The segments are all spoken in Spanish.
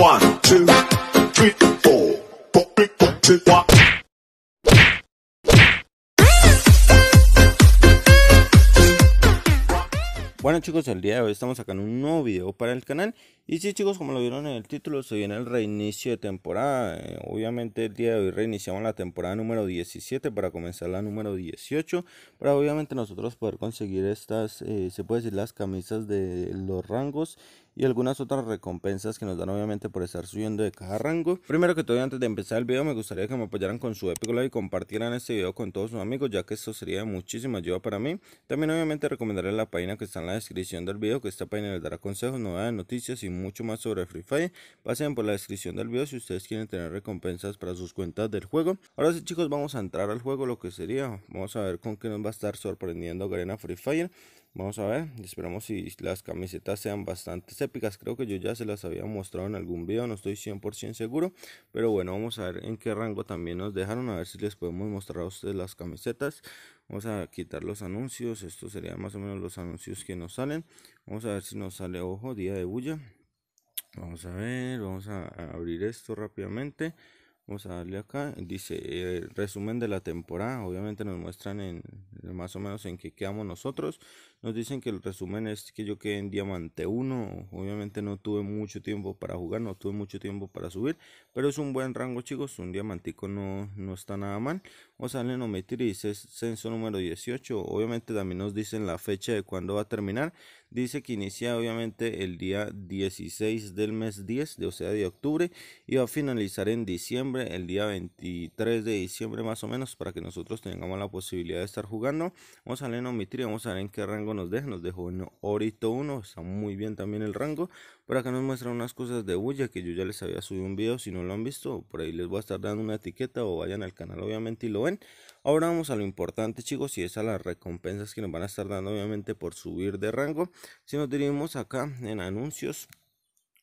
1, 2, 3, 4 Bueno chicos, el día de hoy estamos sacando un nuevo video para el canal Y sí chicos, como lo vieron en el título, se viene el reinicio de temporada eh, Obviamente el día de hoy reiniciamos la temporada número 17 para comenzar la número 18 Para obviamente nosotros poder conseguir estas, eh, se puede decir las camisas de los rangos y algunas otras recompensas que nos dan obviamente por estar subiendo de cada rango. Primero que todo, antes de empezar el video, me gustaría que me apoyaran con su epic y compartieran este video con todos sus amigos, ya que esto sería muchísima ayuda para mí. También obviamente recomendaré la página que está en la descripción del video, que esta página les dará consejos, novedades, noticias y mucho más sobre Free Fire. Pasen por la descripción del video si ustedes quieren tener recompensas para sus cuentas del juego. Ahora sí chicos, vamos a entrar al juego, lo que sería, vamos a ver con qué nos va a estar sorprendiendo Garena Free Fire. Vamos a ver, esperamos si las camisetas sean bastante épicas. Creo que yo ya se las había mostrado en algún video, no estoy 100% seguro. Pero bueno, vamos a ver en qué rango también nos dejaron. A ver si les podemos mostrar a ustedes las camisetas. Vamos a quitar los anuncios. Estos serían más o menos los anuncios que nos salen. Vamos a ver si nos sale, ojo, día de bulla. Vamos a ver, vamos a abrir esto rápidamente. Vamos a darle acá. Dice el eh, resumen de la temporada. Obviamente nos muestran en más o menos en qué quedamos nosotros. Nos dicen que el resumen es que yo quedé en diamante 1. Obviamente no tuve mucho tiempo para jugar, no tuve mucho tiempo para subir. Pero es un buen rango, chicos. Un diamantico no, no está nada mal. Vamos a darle no omitir y dice censo número 18. Obviamente también nos dicen la fecha de cuándo va a terminar dice que inicia obviamente el día 16 del mes 10, o sea, de octubre, y va a finalizar en diciembre, el día 23 de diciembre más o menos, para que nosotros tengamos la posibilidad de estar jugando. Vamos a leer en vamos a ver en qué rango nos deja, nos dejó en Orito 1, está muy bien también el rango, por acá nos muestran unas cosas de bulla que yo ya les había subido un video. Si no lo han visto, por ahí les voy a estar dando una etiqueta o vayan al canal obviamente y lo ven. Ahora vamos a lo importante chicos y es a las recompensas que nos van a estar dando obviamente por subir de rango. Si nos dirigimos acá en anuncios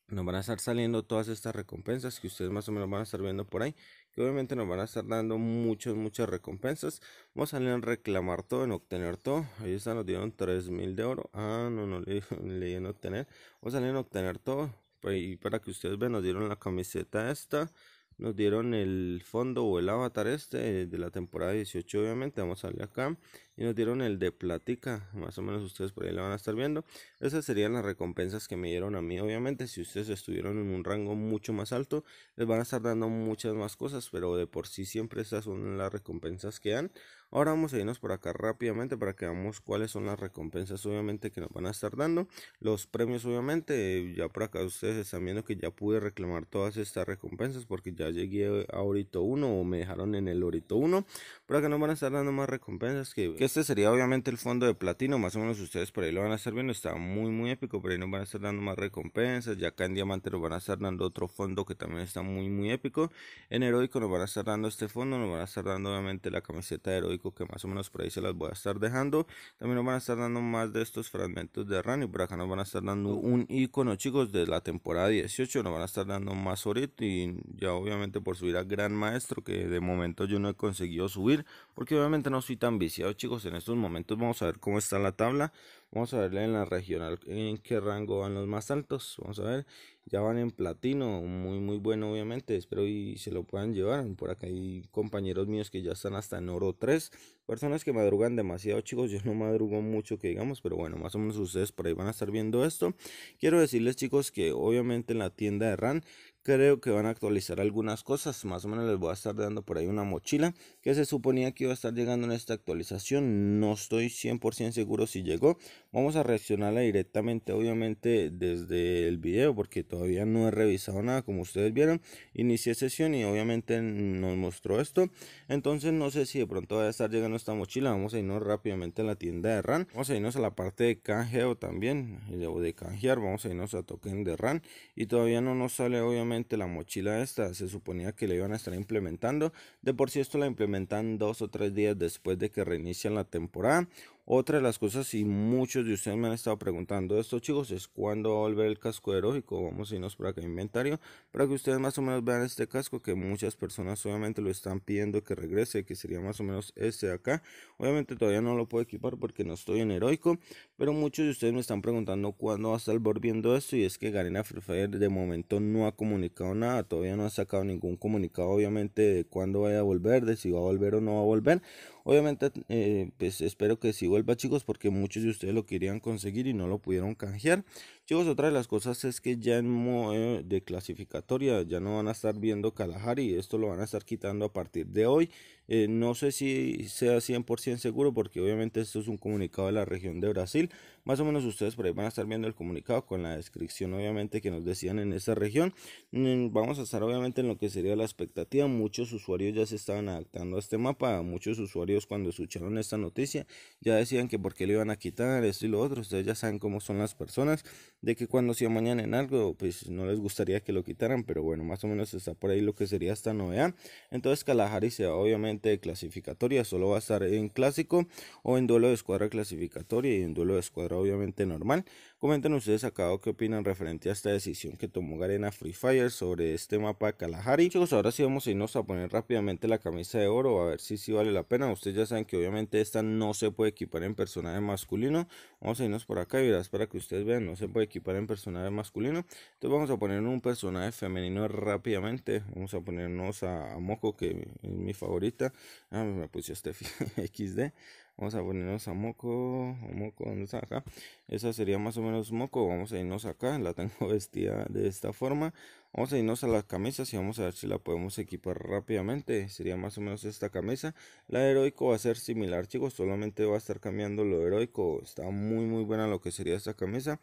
nos van a estar saliendo todas estas recompensas que ustedes más o menos van a estar viendo por ahí. Que obviamente nos van a estar dando muchas, muchas recompensas. Vamos a salir a reclamar todo, en obtener todo. Ahí está, nos dieron 3000 de oro. Ah, no, no le, le obtener. Vamos a salir a obtener todo. Pues, y para que ustedes vean, nos dieron la camiseta esta. Nos dieron el fondo o el avatar este eh, de la temporada 18, obviamente. Vamos a salir acá y nos dieron el de platica, más o menos ustedes por ahí lo van a estar viendo. Esas serían las recompensas que me dieron a mí, obviamente, si ustedes estuvieron en un rango mucho más alto, les van a estar dando muchas más cosas, pero de por sí siempre esas son las recompensas que dan. Ahora vamos a irnos por acá rápidamente para que veamos cuáles son las recompensas obviamente que nos van a estar dando. Los premios obviamente, ya por acá ustedes están viendo que ya pude reclamar todas estas recompensas porque ya llegué a Orito 1 o me dejaron en el Orito 1. Pero acá nos van a estar dando más recompensas que este sería obviamente el fondo de platino, más o menos ustedes por ahí lo van a estar viendo, está muy muy épico, por ahí nos van a estar dando más recompensas, ya acá en diamante nos van a estar dando otro fondo que también está muy muy épico, en heroico nos van a estar dando este fondo, nos van a estar dando obviamente la camiseta de heroico que más o menos por ahí se las voy a estar dejando, también nos van a estar dando más de estos fragmentos de Rani por acá nos van a estar dando un icono chicos de la temporada 18, nos van a estar dando más ahorita y ya obviamente por subir a gran maestro que de momento yo no he conseguido subir porque obviamente no soy tan viciado chicos en estos momentos vamos a ver cómo está la tabla. Vamos a verle en la regional en qué rango van los más altos. Vamos a ver, ya van en platino, muy muy bueno obviamente. Espero y se lo puedan llevar. Por acá hay compañeros míos que ya están hasta en oro 3. Personas que madrugan demasiado, chicos. Yo no madrugo mucho que digamos, pero bueno, más o menos ustedes por ahí van a estar viendo esto. Quiero decirles, chicos, que obviamente en la tienda de RAN creo que van a actualizar algunas cosas. Más o menos les voy a estar dando por ahí una mochila que se suponía que iba a estar llegando en esta actualización. No estoy 100% seguro si llegó, Vamos a reaccionarla directamente, obviamente, desde el video, porque todavía no he revisado nada, como ustedes vieron. Inicié sesión y obviamente nos mostró esto. Entonces no sé si de pronto va a estar llegando esta mochila. Vamos a irnos rápidamente a la tienda de RAN. Vamos a irnos a la parte de canjeo también, o de canjear. Vamos a irnos a token de RAN. Y todavía no nos sale, obviamente, la mochila esta. Se suponía que la iban a estar implementando. De por sí esto la implementan dos o tres días después de que reinician la temporada. Otra de las cosas, y muchos de ustedes me han estado preguntando esto, chicos, es cuándo va a volver el casco heroico. Vamos a irnos por acá inventario para que ustedes más o menos vean este casco que muchas personas obviamente lo están pidiendo que regrese, que sería más o menos este de acá. Obviamente todavía no lo puedo equipar porque no estoy en heroico, pero muchos de ustedes me están preguntando cuándo va a estar volviendo esto. Y es que Garena Free Fire de momento no ha comunicado nada, todavía no ha sacado ningún comunicado, obviamente, de cuándo vaya a volver, de si va a volver o no va a volver. Obviamente, eh, pues espero que sí vuelva chicos porque muchos de ustedes lo querían conseguir y no lo pudieron canjear. Chicos, otra de las cosas es que ya en modo eh, de clasificatoria ya no van a estar viendo Kalahari, esto lo van a estar quitando a partir de hoy. Eh, no sé si sea 100% seguro porque obviamente esto es un comunicado de la región de Brasil. Más o menos ustedes por ahí van a estar viendo el comunicado con la descripción obviamente que nos decían en esa región. Mm, vamos a estar obviamente en lo que sería la expectativa. Muchos usuarios ya se estaban adaptando a este mapa. Muchos usuarios cuando escucharon esta noticia ya decían que por qué le iban a quitar esto y lo otro. Ustedes ya saben cómo son las personas de que cuando se mañana en algo, pues no les gustaría que lo quitaran, pero bueno, más o menos está por ahí lo que sería esta novedad. Entonces Kalahari se va obviamente de clasificatoria, solo va a estar en clásico o en duelo de escuadra clasificatoria y en duelo de escuadra obviamente normal. Comenten ustedes acá qué opinan referente a esta decisión que tomó Garena Free Fire sobre este mapa de Kalahari. Chicos, ahora sí vamos a irnos a poner rápidamente la camisa de oro, a ver si sí vale la pena. Ustedes ya saben que obviamente esta no se puede equipar en personaje masculino. Vamos a irnos por acá y verás para que ustedes vean, no se puede equipar en personaje masculino. Entonces vamos a poner un personaje femenino rápidamente. Vamos a ponernos a, Moco, que es mi favorita. Ah, me puse este XD. Vamos a ponernos a Moco. Moco, está acá? Esa sería más o menos Moco. Vamos a irnos acá. La tengo vestida de esta forma. Vamos a irnos a las camisas y vamos a ver si la podemos equipar rápidamente. Sería más o menos esta camisa. La heroico va a ser similar, chicos. Solamente va a estar cambiando lo heroico. Está muy, muy buena lo que sería esta camisa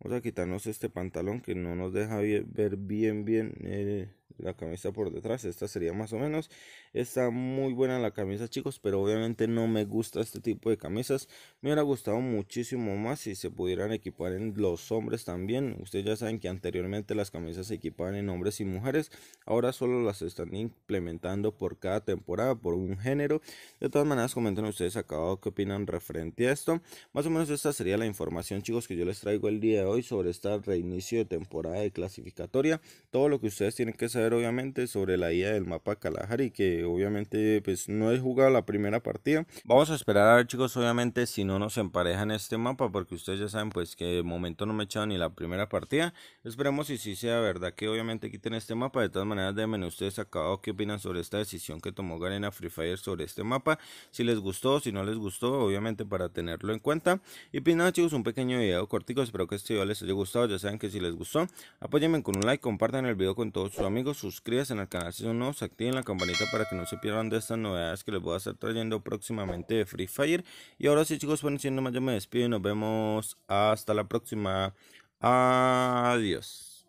vamos a quitarnos este pantalón que no nos deja ver bien bien eh, la camisa por detrás. Esta sería más o menos. Está muy buena la camisa, chicos. Pero obviamente no me gusta este tipo de camisas. Me hubiera gustado muchísimo más si se pudieran equipar en los hombres también. Ustedes ya saben que anteriormente las camisas se equipaban en hombres y mujeres. Ahora solo las están implementando por cada temporada, por un género. De todas maneras, comenten ustedes acá qué opinan referente a esto. Más o menos esta sería la información, chicos, que yo les traigo el día de hoy sobre este reinicio de temporada de clasificatoria. Todo lo que ustedes tienen que saber obviamente sobre la idea del mapa Kalahari que obviamente pues no he jugado la primera partida. Vamos a esperar a ver chicos obviamente si no nos emparejan este mapa porque ustedes ya saben pues que de momento no me he echado ni la primera partida. Esperemos si sí sea verdad que obviamente quiten este mapa. De todas maneras déjenme ustedes acabado qué opinan sobre esta decisión que tomó Garena Free Fire sobre este mapa. Si les gustó, si no les gustó obviamente para tenerlo en cuenta. Y pues nada chicos un pequeño video cortico. Espero que este video les haya gustado. Ya saben que si les gustó apóyenme con un like, compartan el video con todos sus amigos suscríbanse al canal si son nuevos, activen la campanita para que no se pierdan de estas novedades que les voy a estar trayendo próximamente de Free Fire. Y ahora sí chicos, bueno, siendo más yo me despido y nos vemos hasta la próxima. Adiós.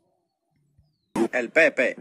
El Pepe.